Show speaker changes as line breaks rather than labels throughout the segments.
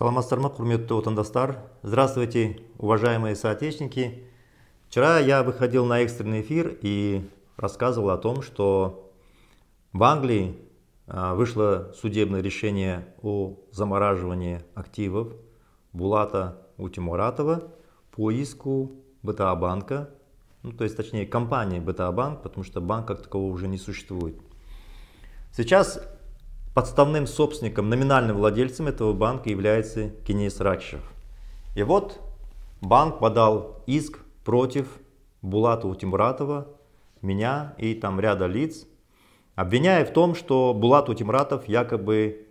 Саламатсыздар ма, құрметті отандастар? Здравствуйте, уважаемые соотечественники! Вчера я выходил на экстренный эфир и рассказывал о том, что в Англии а, вышло судебное решение о замораживании активов Булата Утимуратова по иску БТА-банка, ну, то есть точнее компании БТА-банк, потому что банк как такового уже не существует. Сейчас Подставным собственником, номинальным владельцем этого банка является Кенис Ракшев. И вот банк подал иск против Булата Утимратова, меня и там ряда лиц, обвиняя в том, что Булат Утимратов якобы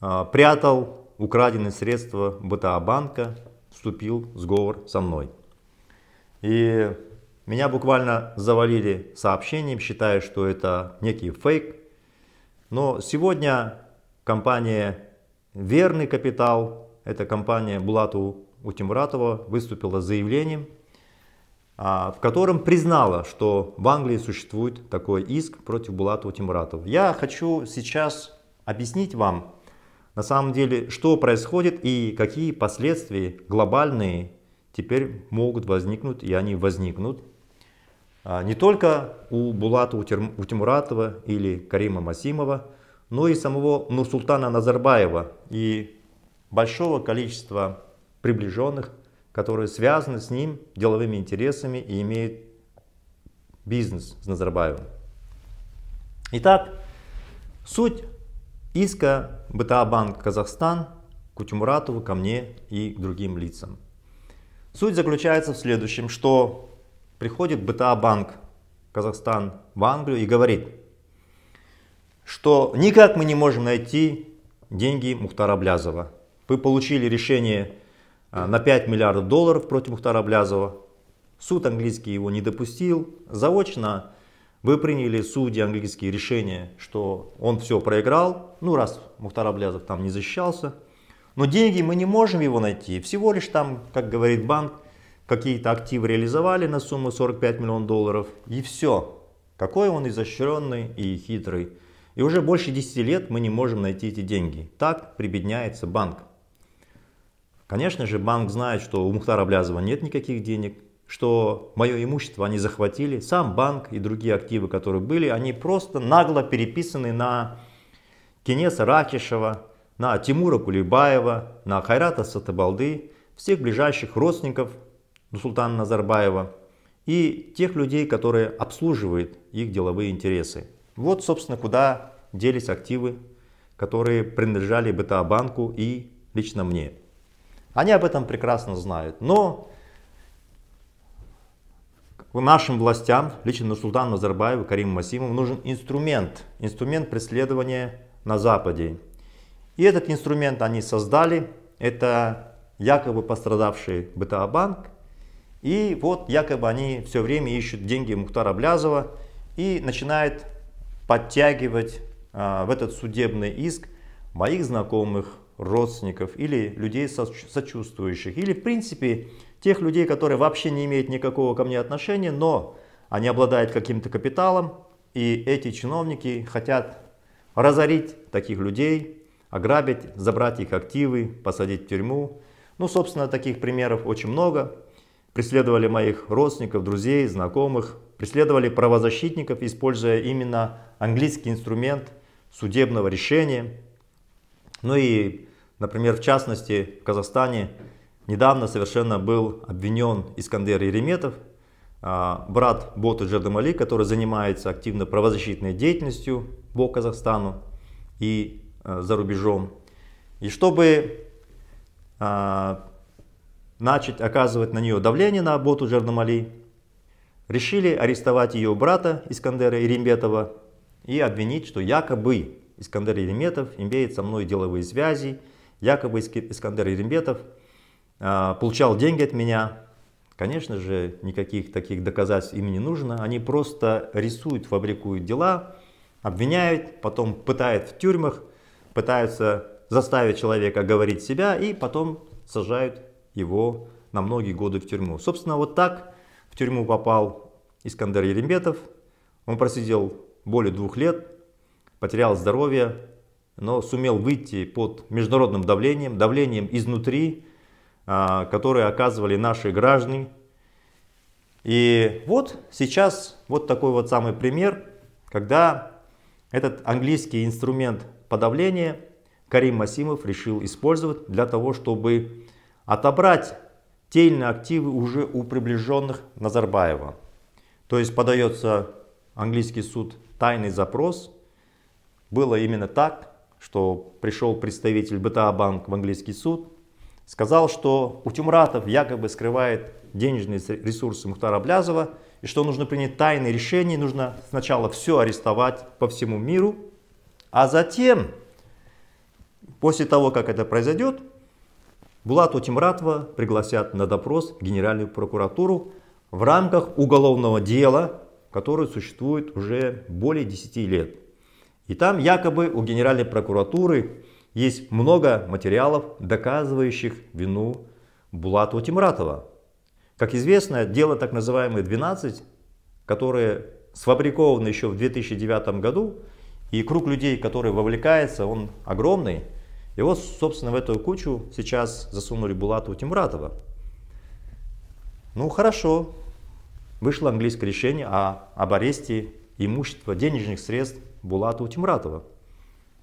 э, прятал украденные средства БТА банка, вступил в сговор со мной. И меня буквально завалили сообщением, считая, что это некий фейк, но сегодня компания «Верный капитал», эта компания Булату Утимуратова, выступила с заявлением, а, в котором признала, что в Англии существует такой иск против Булата Утимуратова. Я хочу сейчас объяснить вам, на самом деле, что происходит и какие последствия глобальные теперь могут возникнуть, и они возникнут а, не только у Булата у Тимуратова или Карима Масимова, но и самого Нурсултана Назарбаева и большого количества приближенных, которые связаны с ним деловыми интересами и имеют бизнес с Назарбаевым. Итак, суть иска БТА Банк Казахстан к Утимуратову, ко мне и к другим лицам. Суть заключается в следующем, что приходит БТА-банк Казахстан в Англию и говорит, что никак мы не можем найти деньги Мухтара Блязова. Вы получили решение а, на 5 миллиардов долларов против Мухтара Блязова. Суд английский его не допустил. Заочно вы приняли, судьи английские, решения, что он все проиграл. Ну, раз Мухтар Аблязов там не защищался. Но деньги мы не можем его найти. Всего лишь там, как говорит банк, какие-то активы реализовали на сумму 45 миллионов долларов, и все. Какой он изощренный и хитрый. И уже больше 10 лет мы не можем найти эти деньги. Так прибедняется банк. Конечно же, банк знает, что у Мухтара Блязова нет никаких денег, что мое имущество они захватили, сам банк и другие активы, которые были, они просто нагло переписаны на Кенеса Ракишева, на Тимура Кулебаева, на Хайрата Сатабалды, всех ближайших родственников Нусултана Назарбаева и тех людей, которые обслуживают их деловые интересы. Вот, собственно, куда делись активы, которые принадлежали БТА-банку и лично мне. Они об этом прекрасно знают, но нашим властям, лично Нурсултану Назарбаеву, Кариму Масимову, нужен инструмент, инструмент преследования на Западе. И этот инструмент они создали, это якобы пострадавший БТА-банк, и вот якобы они все время ищут деньги Мухтара Блязова и начинает подтягивать а, в этот судебный иск моих знакомых, родственников или людей сочувствующих, или в принципе тех людей, которые вообще не имеют никакого ко мне отношения, но они обладают каким-то капиталом, и эти чиновники хотят разорить таких людей, ограбить, забрать их активы, посадить в тюрьму. Ну, собственно, таких примеров очень много преследовали моих родственников, друзей, знакомых, преследовали правозащитников, используя именно английский инструмент судебного решения. Ну и, например, в частности, в Казахстане недавно совершенно был обвинен Искандер Ереметов, а, брат Бота Джердамали, который занимается активно правозащитной деятельностью по Казахстану и а, за рубежом. И чтобы а, начать оказывать на нее давление на Аботу Джарнамали, решили арестовать ее брата Искандера Иримбетова и обвинить, что якобы Искандер Иримбетов имеет со мной деловые связи, якобы Искандер Иримбетов а, получал деньги от меня. Конечно же, никаких таких доказательств им не нужно. Они просто рисуют, фабрикуют дела, обвиняют, потом пытают в тюрьмах, пытаются заставить человека говорить себя и потом сажают его на многие годы в тюрьму. Собственно, вот так в тюрьму попал Искандер Ерембетов. Он просидел более двух лет, потерял здоровье, но сумел выйти под международным давлением, давлением изнутри, а, которое оказывали наши граждане. И вот сейчас вот такой вот самый пример, когда этот английский инструмент подавления Карим Масимов решил использовать для того, чтобы отобрать тельные активы уже у приближенных Назарбаева. То есть подается английский суд тайный запрос. Было именно так, что пришел представитель БТА Банк в английский суд, сказал, что Утюмратов якобы скрывает денежные ресурсы Мухтара Блязова, и что нужно принять тайное решение, нужно сначала все арестовать по всему миру, а затем, после того, как это произойдет, Булата Тимратова пригласят на допрос в Генеральную прокуратуру в рамках уголовного дела, которое существует уже более 10 лет. И там якобы у Генеральной прокуратуры есть много материалов, доказывающих вину Булатова Тимратова. Как известно, дело так называемое 12, которое сфабриковано еще в 2009 году, и круг людей, которые вовлекается, он огромный – и вот, собственно, в эту кучу сейчас засунули Булатова Тимратова. Ну хорошо, вышло английское решение о, об аресте имущества денежных средств Булатова Тимратова.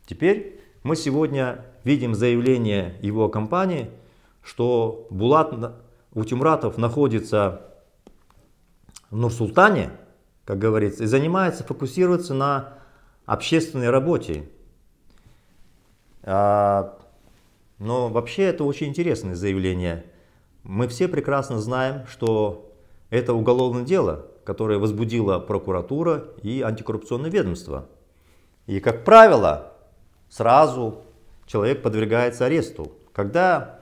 Теперь мы сегодня видим заявление его компании, что Булат Утимратов находится ну, в нур-султане, как говорится, и занимается, фокусируется на общественной работе. А, но вообще это очень интересное заявление. Мы все прекрасно знаем, что это уголовное дело, которое возбудила прокуратура и антикоррупционное ведомство. И, как правило, сразу человек подвергается аресту. Когда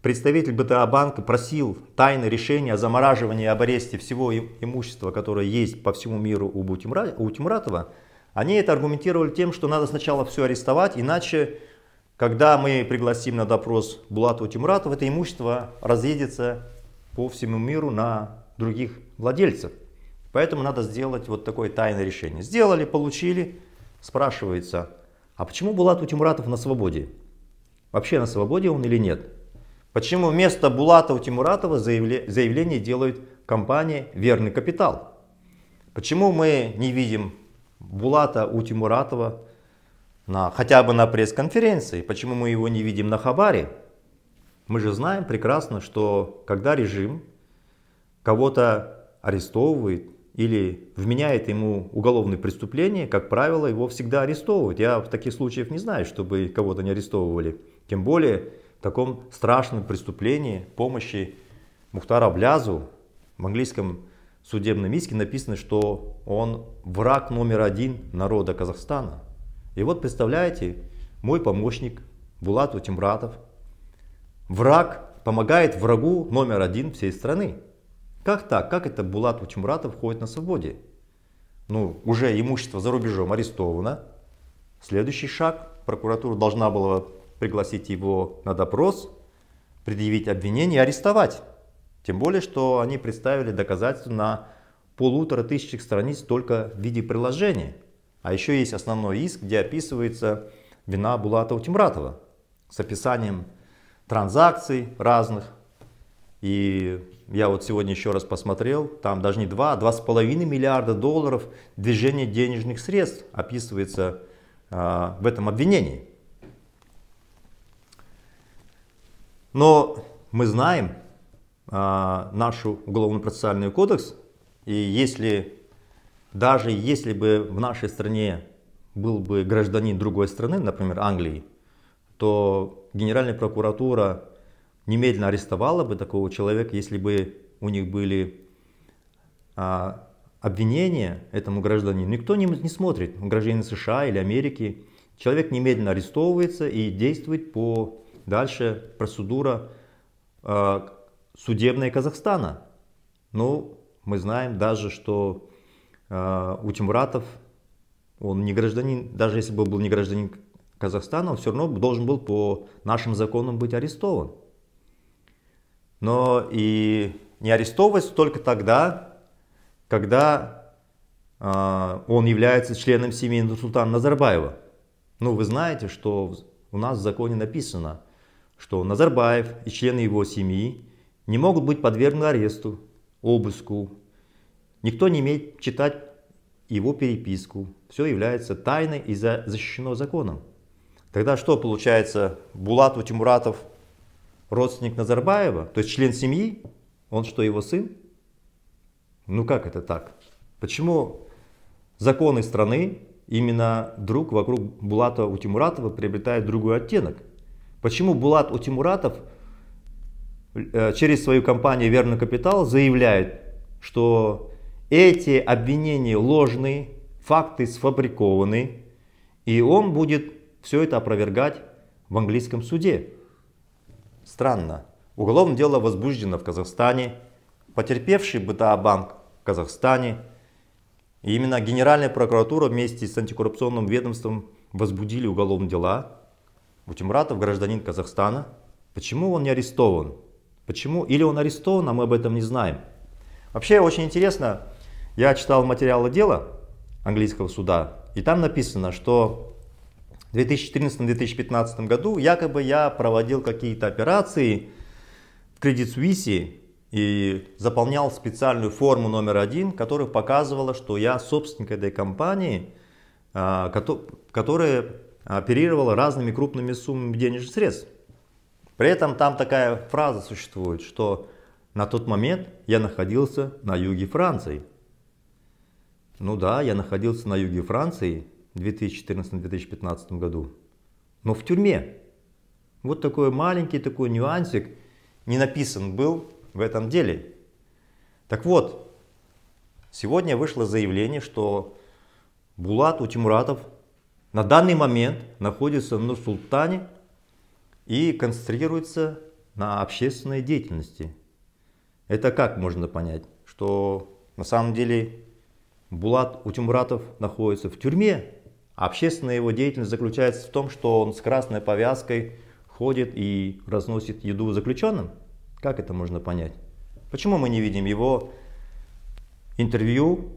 представитель БТА банка просил тайное решение о замораживании и об аресте всего имущества, которое есть по всему миру у Бутимратова, они это аргументировали тем, что надо сначала все арестовать, иначе когда мы пригласим на допрос Булатова Тимратова, это имущество разъедется по всему миру на других владельцев. Поэтому надо сделать вот такое тайное решение. Сделали, получили, спрашивается, а почему Булат Утимуратов на свободе? Вообще на свободе он или нет? Почему вместо Булата Утимуратова заявление делает компания «Верный капитал»? Почему мы не видим Булата Утимуратова на, хотя бы на пресс-конференции. Почему мы его не видим на Хабаре? Мы же знаем прекрасно, что когда режим кого-то арестовывает или вменяет ему уголовное преступление, как правило, его всегда арестовывают. Я в таких случаях не знаю, чтобы кого-то не арестовывали. Тем более в таком страшном преступлении помощи Мухтара Блязу в английском судебном иске написано, что он враг номер один народа Казахстана. И вот представляете, мой помощник Булат Утимратов, враг, помогает врагу номер один всей страны. Как так? Как это Булат Утимратов ходит на свободе? Ну, уже имущество за рубежом арестовано. Следующий шаг. Прокуратура должна была пригласить его на допрос, предъявить обвинение и арестовать. Тем более, что они представили доказательства на полутора тысячах страниц только в виде приложения. А еще есть основной иск, где описывается вина Булатова-Тимратова с описанием транзакций разных. И я вот сегодня еще раз посмотрел, там даже не 2, а 2,5 миллиарда долларов движения денежных средств описывается э, в этом обвинении. Но мы знаем э, нашу уголовно-процессуальный кодекс, и если даже если бы в нашей стране был бы гражданин другой страны, например, Англии, то Генеральная прокуратура немедленно арестовала бы такого человека, если бы у них были а, обвинения этому гражданину. Никто не, не смотрит, гражданин США или Америки. Человек немедленно арестовывается и действует по дальше процедура а, судебная Казахстана. Ну, мы знаем даже, что а, у Тимуратов, он не гражданин, даже если бы был не гражданин Казахстана, он все равно должен был по нашим законам быть арестован. Но и не арестовывать только тогда, когда а, он является членом семьи Нурсултана Назарбаева. Ну, вы знаете, что у нас в законе написано, что Назарбаев и члены его семьи не могут быть подвергнуты аресту, обыску, Никто не имеет читать его переписку. Все является тайной и за защищено законом. Тогда что получается? Булат Тимуратов родственник Назарбаева, то есть член семьи, он что, его сын? Ну как это так? Почему законы страны именно друг вокруг Булата Утимуратова приобретает другой оттенок? Почему Булат Утимуратов э, через свою компанию «Верный капитал» заявляет, что эти обвинения ложные, факты сфабрикованы, и он будет все это опровергать в английском суде. Странно. Уголовное дело возбуждено в Казахстане, потерпевший БТА банк в Казахстане. И именно Генеральная прокуратура вместе с антикоррупционным ведомством возбудили уголовные дела. Утимратов, гражданин Казахстана. Почему он не арестован? Почему? Или он арестован, а мы об этом не знаем. Вообще очень интересно, я читал материалы дела английского суда, и там написано, что в 2014-2015 году якобы я проводил какие-то операции в Credit Suisse и заполнял специальную форму номер один, которая показывала, что я собственник этой компании, а, которая оперировала разными крупными суммами денежных средств. При этом там такая фраза существует, что на тот момент я находился на юге Франции – ну да, я находился на юге Франции в 2014-2015 году, но в тюрьме. Вот такой маленький такой нюансик не написан был в этом деле. Так вот, сегодня вышло заявление, что Булат Утимуратов на данный момент находится на султане и концентрируется на общественной деятельности. Это как можно понять? Что на самом деле Булат Утюмратов находится в тюрьме, общественная его деятельность заключается в том, что он с красной повязкой ходит и разносит еду заключенным. Как это можно понять? Почему мы не видим его интервью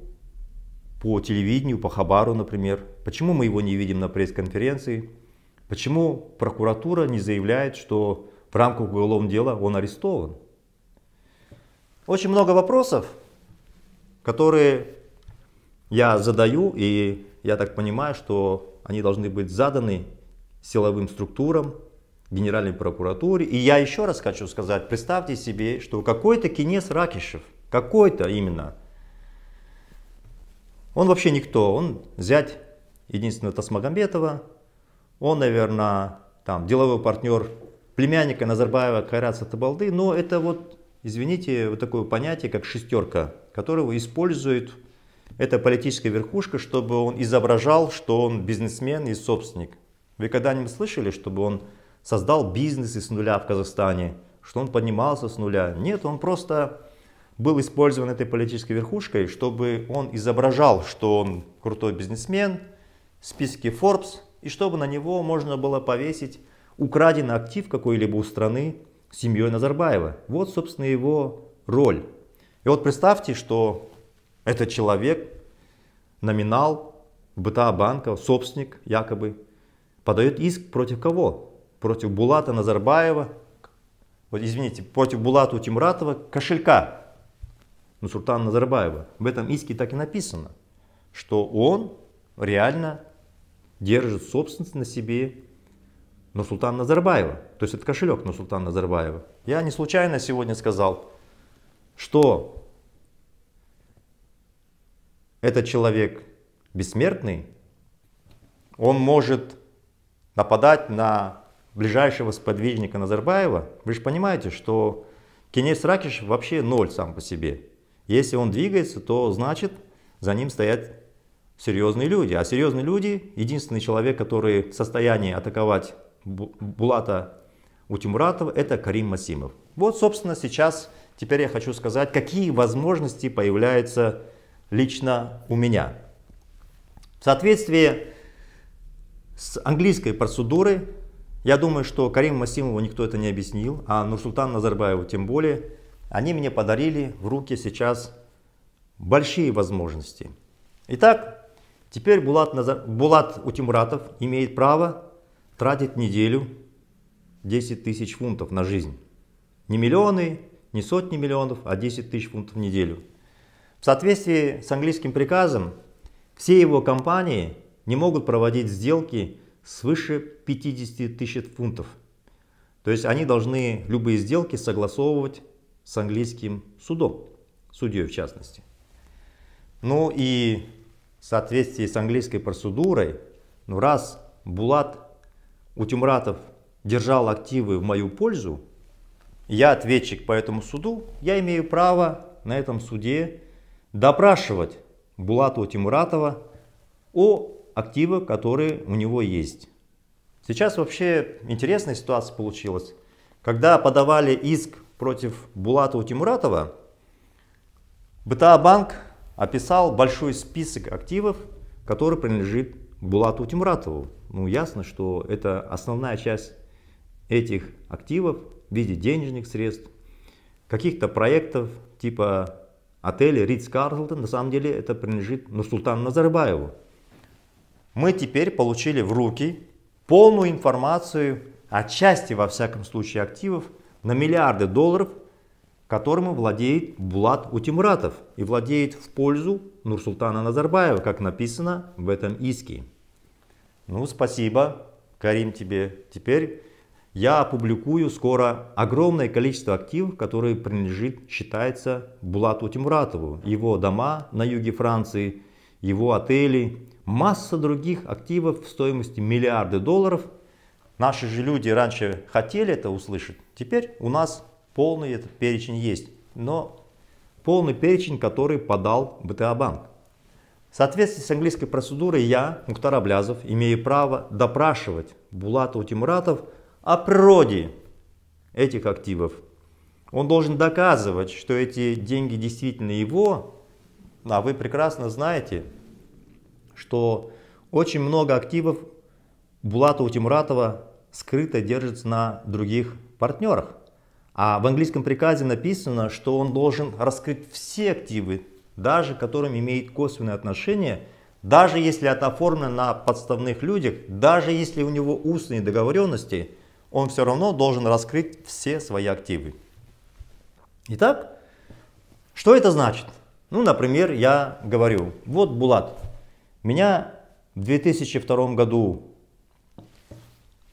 по телевидению, по Хабару, например? Почему мы его не видим на пресс-конференции? Почему прокуратура не заявляет, что в рамках уголовного дела он арестован? Очень много вопросов, которые я задаю, и я так понимаю, что они должны быть заданы силовым структурам, Генеральной прокуратуре. И я еще раз хочу сказать, представьте себе, что какой-то кинес Ракишев, какой-то именно, он вообще никто, он зять единственного Тасмагомбетова, он, наверное, там, деловой партнер племянника Назарбаева Кайрат Сатабалды, но это вот, извините, вот такое понятие, как шестерка, которого используют это политическая верхушка, чтобы он изображал, что он бизнесмен и собственник. Вы когда-нибудь слышали, чтобы он создал бизнес из нуля в Казахстане, что он поднимался с нуля? Нет, он просто был использован этой политической верхушкой, чтобы он изображал, что он крутой бизнесмен, в списке Forbes, и чтобы на него можно было повесить украденный актив какой-либо у страны семьей Назарбаева. Вот, собственно, его роль. И вот представьте, что это человек, номинал БТА банка, собственник якобы, подает иск против кого? Против Булата Назарбаева, вот извините, против Булата Утимратова, кошелька нусултана Назарбаева. В этом иске так и написано, что он реально держит собственность на себе Нурсултана Назарбаева. То есть это кошелек нусултана Назарбаева. Я не случайно сегодня сказал, что этот человек бессмертный, он может нападать на ближайшего сподвижника Назарбаева. Вы же понимаете, что Кенес Ракиш вообще ноль сам по себе. Если он двигается, то значит за ним стоят серьезные люди. А серьезные люди, единственный человек, который в состоянии атаковать Булата Утимуратова, это Карим Масимов. Вот, собственно, сейчас, теперь я хочу сказать, какие возможности появляются лично у меня. В соответствии с английской процедурой, я думаю, что Карим Масимову никто это не объяснил, а Нурсултан Назарбаеву тем более, они мне подарили в руки сейчас большие возможности. Итак, теперь Булат, Назар... Булат Утимуратов имеет право тратить неделю 10 тысяч фунтов на жизнь. Не миллионы, не сотни миллионов, а 10 тысяч фунтов в неделю. В соответствии с английским приказом, все его компании не могут проводить сделки свыше 50 тысяч фунтов. То есть они должны любые сделки согласовывать с английским судом, судьей в частности. Ну и в соответствии с английской процедурой, ну раз Булат Утюмратов держал активы в мою пользу, я ответчик по этому суду, я имею право на этом суде допрашивать Булатова Тимуратова о активах, которые у него есть. Сейчас вообще интересная ситуация получилась. Когда подавали иск против Булатова Тимуратова, БТА Банк описал большой список активов, который принадлежит Булату Тимуратову. Ну, ясно, что это основная часть этих активов в виде денежных средств, каких-то проектов типа отель Ридс Карлтон на самом деле это принадлежит Нурсултану Назарбаеву. Мы теперь получили в руки полную информацию о части, во всяком случае, активов на миллиарды долларов, которым владеет Булат Утимуратов и владеет в пользу Нурсултана Назарбаева, как написано в этом иске. Ну, спасибо, Карим, тебе теперь я опубликую скоро огромное количество активов, которые принадлежит, считается, Булату Тимуратову. Его дома на юге Франции, его отели, масса других активов в стоимости миллиарды долларов. Наши же люди раньше хотели это услышать, теперь у нас полный этот перечень есть. Но полный перечень, который подал БТА Банк. В соответствии с английской процедурой я, Мухтар Аблязов, имею право допрашивать Булата Утимуратов – о природе этих активов. Он должен доказывать, что эти деньги действительно его, а вы прекрасно знаете, что очень много активов Булата Утимратова скрыто держится на других партнерах. А в английском приказе написано, что он должен раскрыть все активы, даже которым имеет косвенное отношение, даже если это оформлено на подставных людях, даже если у него устные договоренности – он все равно должен раскрыть все свои активы. Итак, что это значит? Ну, например, я говорю, вот Булат, меня в 2002 году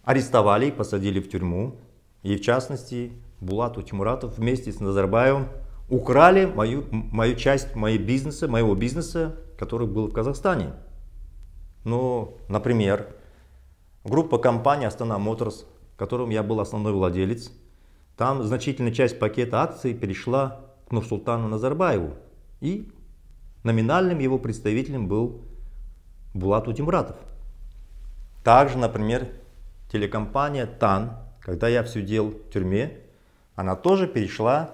арестовали посадили в тюрьму. И в частности, Булату Тимуратов вместе с Назарбаевым украли мою, мою часть моей бизнеса, моего бизнеса, который был в Казахстане. Ну, например, группа компаний Астана Моторс которым я был основной владелец, там значительная часть пакета акций перешла к Нурсултану Назарбаеву. И номинальным его представителем был Булат Утимратов. Также, например, телекомпания ТАН, когда я все делал в тюрьме, она тоже перешла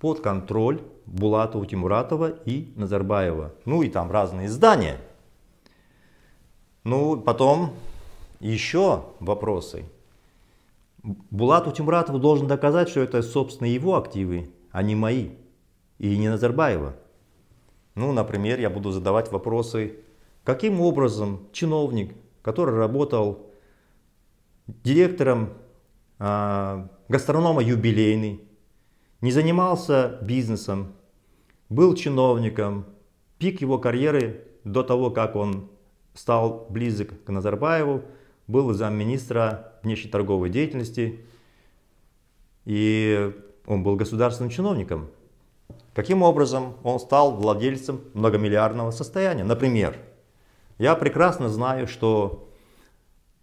под контроль Булата Утимуратова и Назарбаева. Ну и там разные издания. Ну, потом еще вопросы. Булату Тимратову должен доказать, что это, собственно, его активы, а не мои. И не Назарбаева. Ну, например, я буду задавать вопросы, каким образом чиновник, который работал директором э, гастронома «Юбилейный», не занимался бизнесом, был чиновником, пик его карьеры до того, как он стал близок к Назарбаеву – был замминистра торговой деятельности, и он был государственным чиновником. Каким образом он стал владельцем многомиллиардного состояния? Например, я прекрасно знаю, что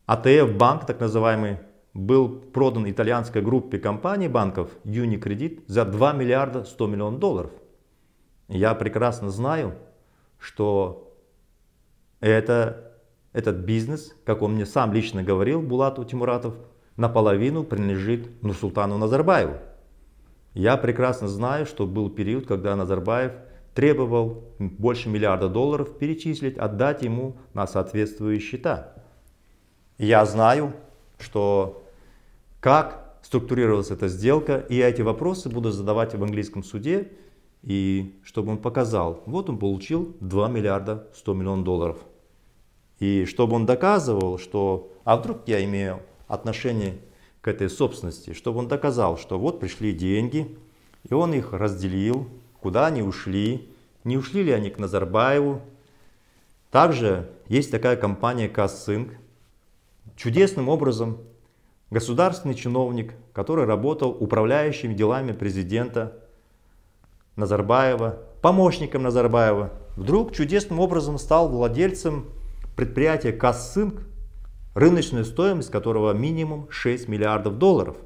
АТФ-банк, так называемый, был продан итальянской группе компаний банков Юникредит за 2 миллиарда 100 миллионов долларов. Я прекрасно знаю, что это этот бизнес, как он мне сам лично говорил, Булату Тимуратов, наполовину принадлежит Нурсултану Назарбаеву. Я прекрасно знаю, что был период, когда Назарбаев требовал больше миллиарда долларов перечислить, отдать ему на соответствующие счета. Я знаю, что как структурировалась эта сделка, и эти вопросы буду задавать в английском суде, и чтобы он показал, вот он получил 2 миллиарда 100 миллионов долларов. И чтобы он доказывал, что а вдруг я имею отношение к этой собственности, чтобы он доказал, что вот пришли деньги, и он их разделил, куда они ушли, не ушли ли они к Назарбаеву. Также есть такая компания Кассинг. Чудесным образом государственный чиновник, который работал управляющими делами президента Назарбаева, помощником Назарбаева, вдруг чудесным образом стал владельцем предприятие Кассинг, рыночная стоимость которого минимум 6 миллиардов долларов.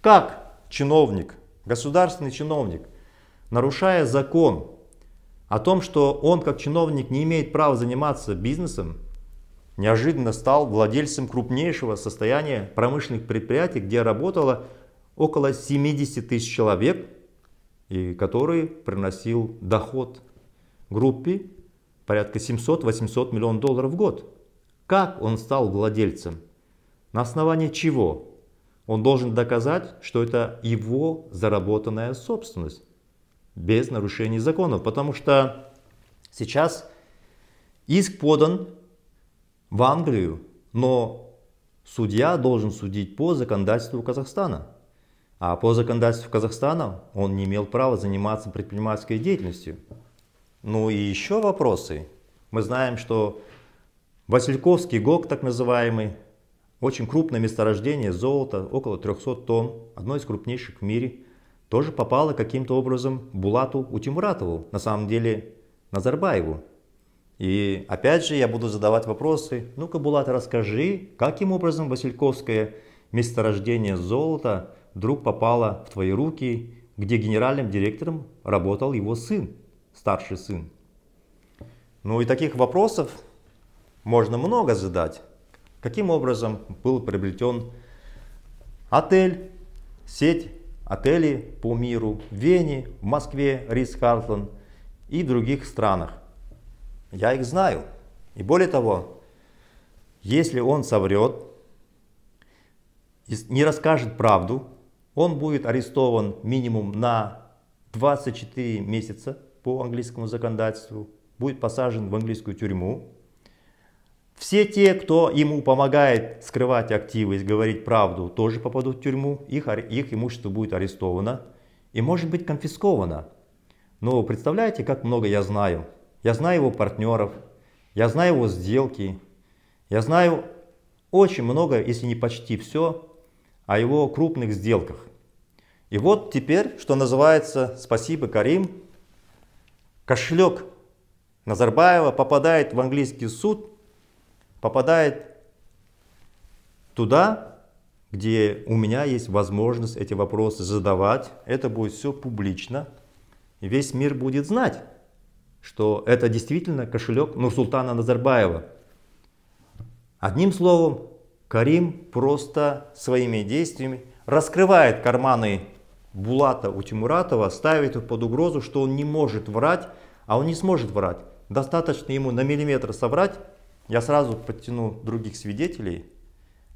Как чиновник, государственный чиновник, нарушая закон о том, что он как чиновник не имеет права заниматься бизнесом, неожиданно стал владельцем крупнейшего состояния промышленных предприятий, где работало около 70 тысяч человек, и который приносил доход группе порядка 700-800 миллионов долларов в год. Как он стал владельцем? На основании чего? Он должен доказать, что это его заработанная собственность без нарушений законов, потому что сейчас иск подан в Англию, но судья должен судить по законодательству Казахстана. А по законодательству Казахстана он не имел права заниматься предпринимательской деятельностью. Ну и еще вопросы. Мы знаем, что Васильковский ГОК, так называемый, очень крупное месторождение золота, около 300 тонн, одно из крупнейших в мире, тоже попало каким-то образом Булату Утимуратову, на самом деле Назарбаеву. И опять же я буду задавать вопросы. Ну-ка, Булат, расскажи, каким образом Васильковское месторождение золота вдруг попало в твои руки, где генеральным директором работал его сын? старший сын? Ну и таких вопросов можно много задать. Каким образом был приобретен отель, сеть отелей по миру в Вене, в Москве, Рис-Карлтон и других странах? Я их знаю. И более того, если он соврет, не расскажет правду, он будет арестован минимум на 24 месяца по английскому законодательству, будет посажен в английскую тюрьму. Все те, кто ему помогает скрывать активы и говорить правду, тоже попадут в тюрьму. Их, их имущество будет арестовано и может быть конфисковано. Но представляете, как много я знаю. Я знаю его партнеров, я знаю его сделки, я знаю очень много, если не почти все, о его крупных сделках. И вот теперь, что называется, спасибо, Карим, Кошелек Назарбаева попадает в английский суд, попадает туда, где у меня есть возможность эти вопросы задавать. Это будет все публично. И весь мир будет знать, что это действительно кошелек Нурсултана Назарбаева. Одним словом, Карим просто своими действиями раскрывает карманы Булата Утимуратова ставит под угрозу, что он не может врать, а он не сможет врать. Достаточно ему на миллиметр соврать, я сразу подтяну других свидетелей,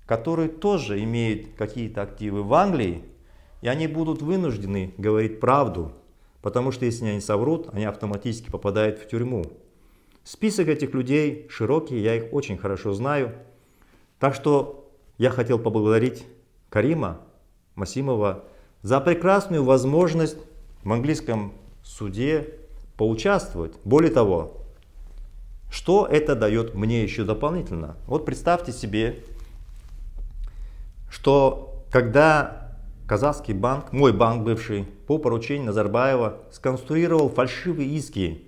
которые тоже имеют какие-то активы в Англии, и они будут вынуждены говорить правду, потому что если они соврут, они автоматически попадают в тюрьму. Список этих людей широкий, я их очень хорошо знаю. Так что я хотел поблагодарить Карима Масимова за прекрасную возможность в английском суде поучаствовать. Более того, что это дает мне еще дополнительно? Вот представьте себе, что когда казахский банк, мой банк бывший, по поручению Назарбаева сконструировал фальшивые иски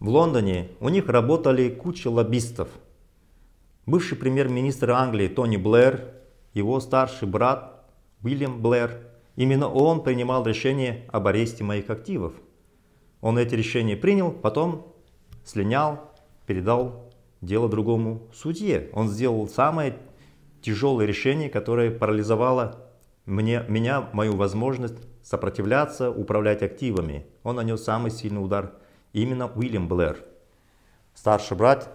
в Лондоне, у них работали куча лоббистов. Бывший премьер-министр Англии Тони Блэр, его старший брат Уильям Блэр – Именно он принимал решение об аресте моих активов. Он эти решения принял, потом слинял, передал дело другому судье. Он сделал самое тяжелое решение, которое парализовало мне, меня, мою возможность сопротивляться, управлять активами. Он нанес самый сильный удар. Именно Уильям Блэр, старший брат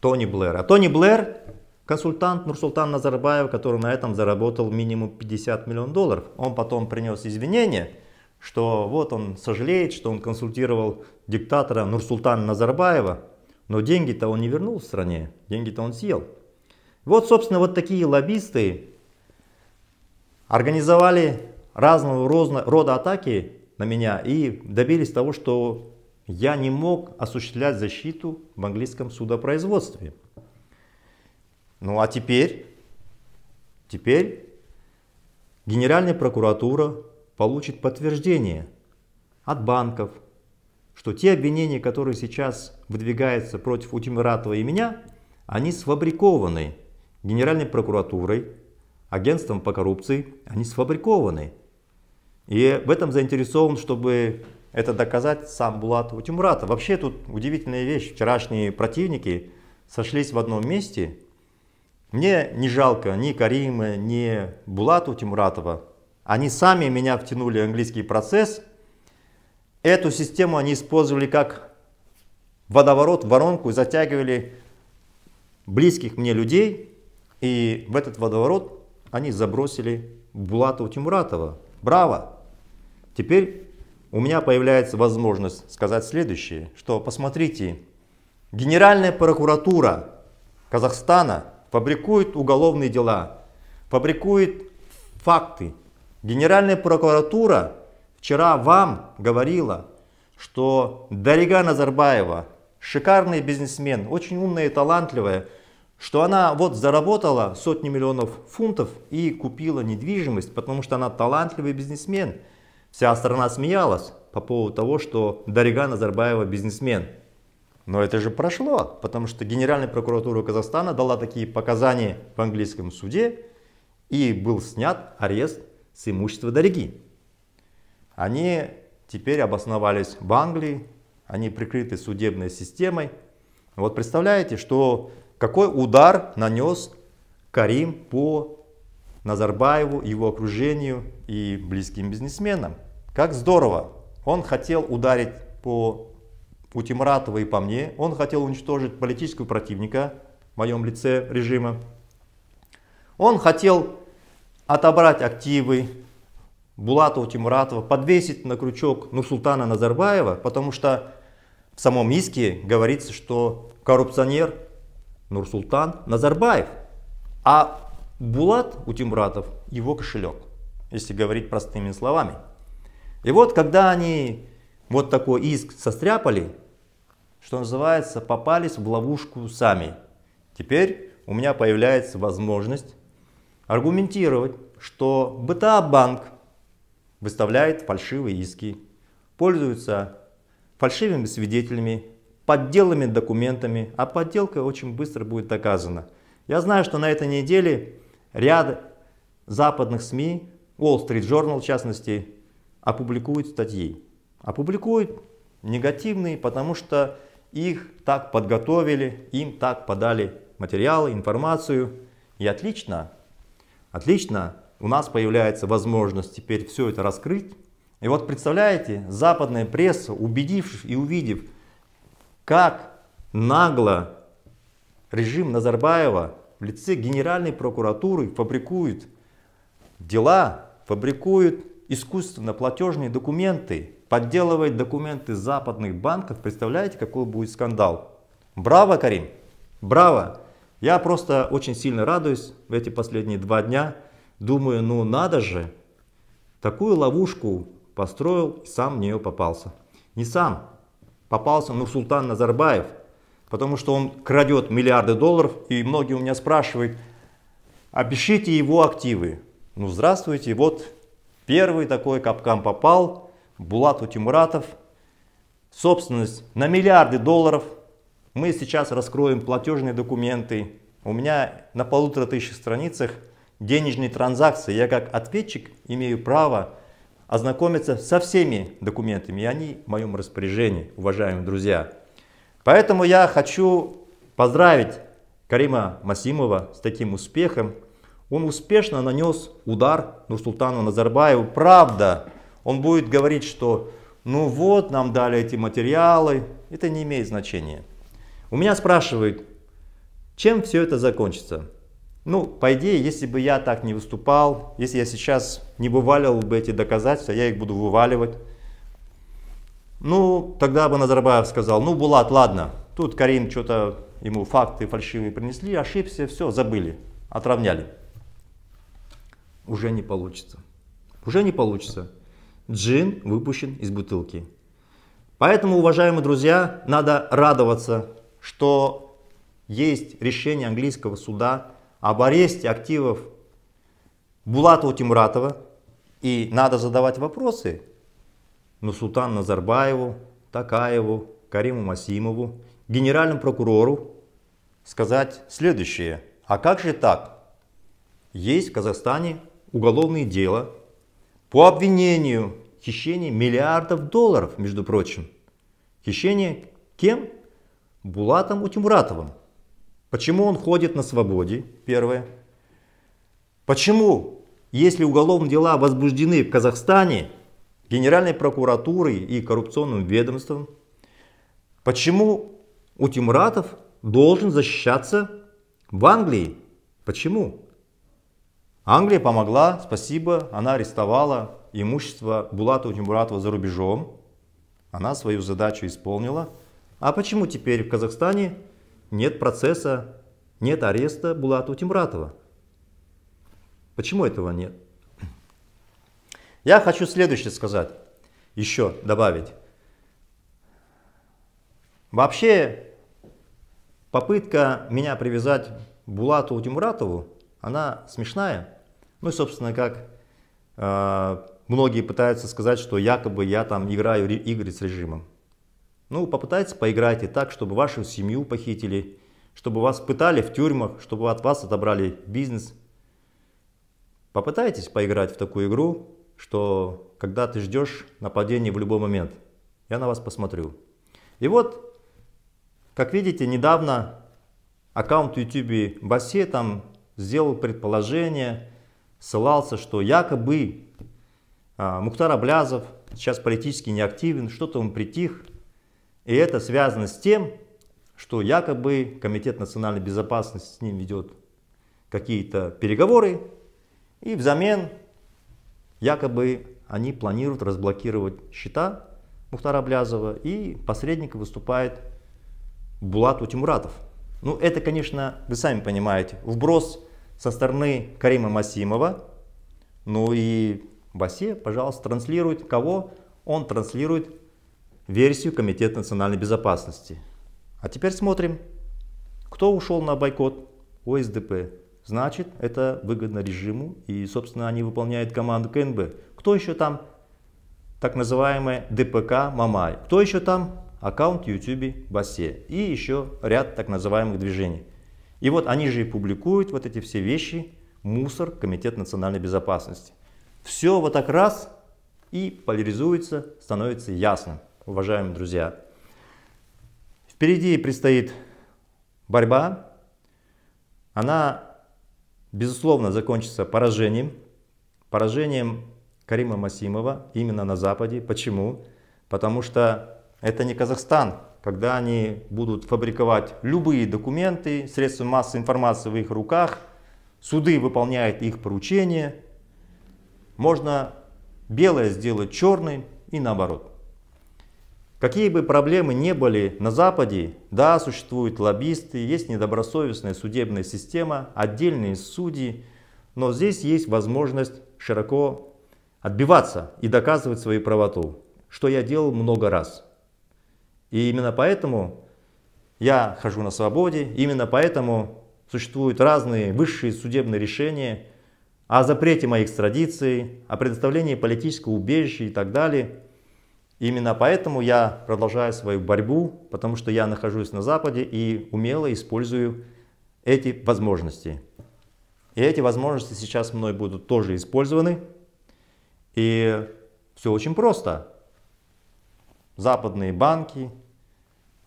Тони Блэр. А Тони Блэр Консультант Нурсултан Назарбаев, который на этом заработал минимум 50 миллионов долларов, он потом принес извинения, что вот он сожалеет, что он консультировал диктатора Нурсултана Назарбаева, но деньги-то он не вернул в стране, деньги-то он съел. Вот, собственно, вот такие лоббисты организовали разного рода атаки на меня и добились того, что я не мог осуществлять защиту в английском судопроизводстве. Ну а теперь, теперь Генеральная прокуратура получит подтверждение от банков, что те обвинения, которые сейчас выдвигаются против Утимиратова и меня, они сфабрикованы Генеральной прокуратурой, агентством по коррупции, они сфабрикованы. И в этом заинтересован, чтобы это доказать сам Булат Утимуратов. Вообще тут удивительная вещь. Вчерашние противники сошлись в одном месте – мне не жалко ни Карима, ни Булату Тимуратова. Они сами меня втянули в английский процесс. Эту систему они использовали как водоворот, воронку, затягивали близких мне людей. И в этот водоворот они забросили Булатова Тимуратова. Браво! Теперь у меня появляется возможность сказать следующее, что посмотрите, Генеральная прокуратура Казахстана – фабрикует уголовные дела, фабрикует факты. Генеральная прокуратура вчера вам говорила, что Дарига Назарбаева, шикарный бизнесмен, очень умная и талантливая, что она вот заработала сотни миллионов фунтов и купила недвижимость, потому что она талантливый бизнесмен. Вся страна смеялась по поводу того, что Дарига Назарбаева бизнесмен. Но это же прошло, потому что Генеральная прокуратура Казахстана дала такие показания в английском суде, и был снят арест с имущества Дариги. Они теперь обосновались в Англии, они прикрыты судебной системой. Вот представляете, что какой удар нанес Карим по Назарбаеву, его окружению и близким бизнесменам. Как здорово! Он хотел ударить по у Тимратова и по мне. Он хотел уничтожить политического противника в моем лице режима. Он хотел отобрать активы Булатова, Тимуратова, подвесить на крючок Нурсултана Назарбаева, потому что в самом иске говорится, что коррупционер Нурсултан Назарбаев, а Булат у Тимуратов его кошелек, если говорить простыми словами. И вот когда они вот такой иск состряпали, что называется, попались в ловушку сами. Теперь у меня появляется возможность аргументировать, что БТА банк выставляет фальшивые иски, пользуется фальшивыми свидетелями, подделанными документами, а подделка очень быстро будет доказана. Я знаю, что на этой неделе ряд западных СМИ, Wall Street Journal в частности, опубликуют статьи. Опубликуют негативные, потому что их так подготовили, им так подали материалы, информацию. И отлично, отлично, у нас появляется возможность теперь все это раскрыть. И вот представляете, западная пресса, убедившись и увидев, как нагло режим Назарбаева в лице Генеральной прокуратуры фабрикует дела, фабрикует искусственно платежные документы, подделывает документы западных банков, представляете, какой будет скандал? Браво, Карим! Браво! Я просто очень сильно радуюсь в эти последние два дня. Думаю, ну надо же, такую ловушку построил, и сам в нее попался. Не сам, попался ну Султан Назарбаев, потому что он крадет миллиарды долларов, и многие у меня спрашивают, опишите его активы. Ну здравствуйте, вот первый такой капкан попал, Булату Тимуратов. Собственность на миллиарды долларов. Мы сейчас раскроем платежные документы. У меня на полутора тысячах страницах денежные транзакции. Я как ответчик имею право ознакомиться со всеми документами, и они в моем распоряжении, уважаемые друзья. Поэтому я хочу поздравить Карима Масимова с таким успехом. Он успешно нанес удар Нурсултану Назарбаеву. Правда, он будет говорить, что ну вот, нам дали эти материалы, это не имеет значения. У меня спрашивают, чем все это закончится? Ну, по идее, если бы я так не выступал, если я сейчас не вываливал бы эти доказательства, я их буду вываливать. Ну, тогда бы Назарбаев сказал, ну, Булат, ладно, тут Карим что-то ему факты фальшивые принесли, ошибся, все, забыли, отравняли. Уже не получится. Уже не получится. Джин выпущен из бутылки. Поэтому, уважаемые друзья, надо радоваться, что есть решение английского суда об аресте активов Булатова Тимратова. И надо задавать вопросы Нусултану Назарбаеву, Такаеву, Кариму Масимову, генеральному прокурору сказать следующее. А как же так? Есть в Казахстане уголовные дела по обвинению в хищении миллиардов долларов, между прочим. Хищение кем? Булатом Утимуратовым. Почему он ходит на свободе, первое. Почему, если уголовные дела возбуждены в Казахстане, Генеральной прокуратурой и коррупционным ведомством, почему Утимуратов должен защищаться в Англии? Почему? Англия помогла, спасибо, она арестовала имущество Булата Тимуратова за рубежом. Она свою задачу исполнила. А почему теперь в Казахстане нет процесса, нет ареста Булата Тимуратова? Почему этого нет? Я хочу следующее сказать, еще добавить. Вообще, попытка меня привязать Булату Тимуратову она смешная. Ну и, собственно, как э, многие пытаются сказать, что якобы я там играю игры с режимом. Ну, попытайтесь поиграть и так, чтобы вашу семью похитили, чтобы вас пытали в тюрьмах, чтобы от вас отобрали бизнес. Попытайтесь поиграть в такую игру, что когда ты ждешь нападения в любой момент, я на вас посмотрю. И вот, как видите, недавно аккаунт в YouTube Басе там сделал предположение, ссылался, что якобы а, Мухтар Аблязов сейчас политически неактивен, что-то он притих. И это связано с тем, что якобы Комитет национальной безопасности с ним ведет какие-то переговоры, и взамен якобы они планируют разблокировать счета Мухтара Блязова, и посредником выступает Булат Утимуратов. Ну, это, конечно, вы сами понимаете, вброс со стороны Карима Масимова. Ну и Басе, пожалуйста, транслирует кого? Он транслирует версию Комитета национальной безопасности. А теперь смотрим, кто ушел на бойкот ОСДП. Значит, это выгодно режиму, и, собственно, они выполняют команду КНБ. Кто еще там? Так называемая ДПК Мамай. Кто еще там? аккаунт в YouTube Бассе и еще ряд так называемых движений. И вот они же и публикуют вот эти все вещи, мусор, Комитет национальной безопасности. Все вот так раз и поляризуется, становится ясным, уважаемые друзья. Впереди предстоит борьба. Она, безусловно, закончится поражением. Поражением Карима Масимова именно на Западе. Почему? Потому что это не Казахстан, когда они будут фабриковать любые документы, средства массовой информации в их руках, суды выполняют их поручения. Можно белое сделать черным и наоборот. Какие бы проблемы ни были на Западе, да, существуют лоббисты, есть недобросовестная судебная система, отдельные судьи, но здесь есть возможность широко отбиваться и доказывать свою правоту, что я делал много раз. И именно поэтому я хожу на свободе, именно поэтому существуют разные высшие судебные решения о запрете моих традиций, о предоставлении политического убежища и так далее. Именно поэтому я продолжаю свою борьбу, потому что я нахожусь на Западе и умело использую эти возможности. И эти возможности сейчас мной будут тоже использованы. И все очень просто. Западные банки,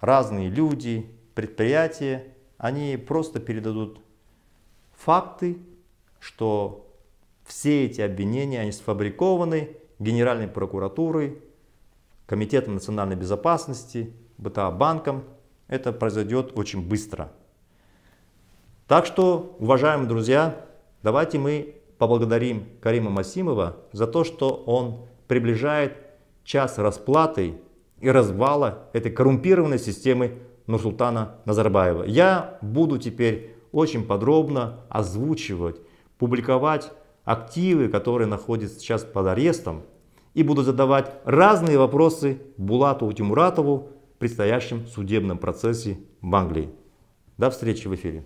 разные люди, предприятия, они просто передадут факты, что все эти обвинения, они сфабрикованы Генеральной прокуратурой, Комитетом национальной безопасности, БТА банком. Это произойдет очень быстро. Так что, уважаемые друзья, давайте мы поблагодарим Карима Масимова за то, что он приближает час расплаты и развала этой коррумпированной системы Нурсултана Назарбаева. Я буду теперь очень подробно озвучивать, публиковать активы, которые находятся сейчас под арестом, и буду задавать разные вопросы Булату Тимуратову в предстоящем судебном процессе в Англии. До встречи в эфире.